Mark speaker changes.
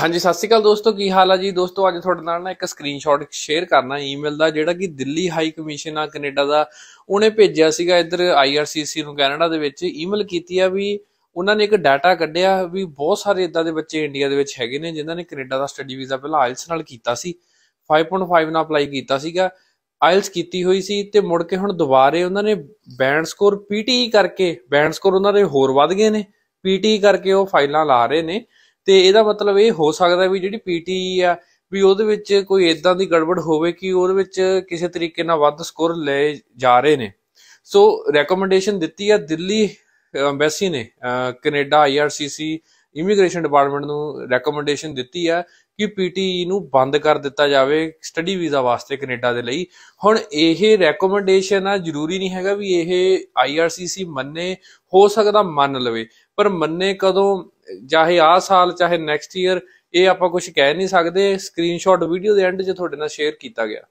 Speaker 1: ਹਾਂਜੀ ਸਤਿ ਸ਼੍ਰੀ ਅਕਾਲ ਦੋਸਤੋ ਕੀ ਹਾਲ ਆ ਜੀ ਦੋਸਤੋ ਅੱਜ ਤੁਹਾਡੇ ਨਾਲ ਨਾ ਇੱਕ ਸਕਰੀਨਸ਼ਾਟ ਸ਼ੇਅਰ ਕਰਨਾ ਈਮੇਲ ਦਾ ਜਿਹੜਾ ਕਿ ਦਿੱਲੀ ਹਾਈ ਕਮਿਸ਼ਨ ਆ ਕੈਨੇਡਾ ਦਾ ਉਹਨੇ ਭੇਜਿਆ ਸੀਗਾ ਇੱਧਰ ਆਈਆਰਸੀਸੀ ਨੂੰ ਕੈਨੇਡਾ ਦੇ ਵਿੱਚ ਈਮੇਲ ਕੀਤੀ ਆ ਵੀ ਉਹਨਾਂ ਨੇ ਇੱਕ ਡਾਟਾ ਕੱਢਿਆ ਵੀ ਬਹੁਤ ਸਾਰੇ ਇਦਾਂ ਦੇ ਬੱਚੇ ਇੰਡੀਆ ਦੇ ਵਿੱਚ ਹੈਗੇ ਨੇ ਜਿਨ੍ਹਾਂ ਨੇ ਕੈਨੇਡਾ ਦਾ ਸਟੱਡੀ ਵੀਜ਼ਾ ਪਹਿਲਾਂ ਆਇਲਸ ਨਾਲ ਕੀਤਾ ਸੀ 5.5 ਨਾਲ ਅਪਲਾਈ ਕੀਤਾ ਸੀਗਾ ਆਇਲਸ ਕੀਤੀ ਹੋਈ ਸੀ ਤੇ ਮੁੜ ਕੇ ਹੁਣ ਦੁਬਾਰੇ ਉਹਨਾਂ ਨੇ ਬੈਂਡ ਸਕੋਰ ਪੀਟੀ ਕਰਕੇ ਬੈਂਡ ਸਕੋਰ ਉਹਨਾਂ ਦੇ ਹੋਰ ਵੱਧ ਗਏ ਨੇ ਪੀਟੀ e ਕਰਕੇ ਉਹ ਫਾਈਲਾਂ ਲਾ ਰਹੇ ਨੇ ਤੇ ਇਹਦਾ ਮਤਲਬ ਇਹ ਹੋ ਸਕਦਾ ਵੀ ਜਿਹੜੀ ਪੀਟੀ ਆ ਵੀ ਉਹਦੇ ਵਿੱਚ ਕੋਈ ਇਦਾਂ ਦੀ ਗੜਬੜ ਹੋਵੇ ਕਿ ਉਹਦੇ ਵਿੱਚ ਕਿਸੇ ਤਰੀਕੇ ਨਾਲ ਵੱਧ ਸਕੋਰ ਲਏ ਜਾ ਰਹੇ ਨੇ ਸੋ ਰეკਮੈਂਡੇਸ਼ਨ ਦਿੱਤੀ ਆ ਦਿੱਲੀ ਐਮਬੈਸੀ ਨੇ ਕੈਨੇਡਾ ਆਈਆਰਸੀਸੀ ਇਮੀਗ੍ਰੇਸ਼ਨ ਡਿਪਾਰਟਮੈਂਟ ਨੂੰ ਰეკਮੈਂਡੇਸ਼ਨ ਦਿੱਤੀ ਆ ਕਿ ਪੀਟੀਈ e ਨੂੰ ਬੰਦ ਕਰ ਦਿੱਤਾ ਜਾਵੇ ਸਟੱਡੀ ਵੀਜ਼ਾ ਵਾਸਤੇ ਕੈਨੇਡਾ ਦੇ ਲਈ ਹੁਣ ਇਹ ਰეკਮੈਂਡੇਸ਼ਨ ਆ ਜ਼ਰੂਰੀ ਨਹੀਂ ਹੈਗਾ ਵੀ ਇਹ ਆਈਆਰਸੀਸੀ ਮੰਨੇ ਹੋ ਸਕਦਾ ਮੰਨ ਲਵੇ ਪਰ ਮੰਨੇ ਕਦੋਂ ਚਾਹੇ ਆ ਸਾਲ ਚਾਹੇ ਨੈਕਸਟ ਈਅਰ ਇਹ ਆਪਾਂ ਕੁਝ ਕਹਿ ਨਹੀਂ ਸਕਦੇ ਸਕਰੀਨਸ਼ਾਟ ਵੀਡੀਓ ਦੇ ਐਂਡ 'ਚ ਤੁਹਾਡੇ ਨਾਲ ਸ਼ੇਅਰ ਕੀਤਾ ਗਿਆ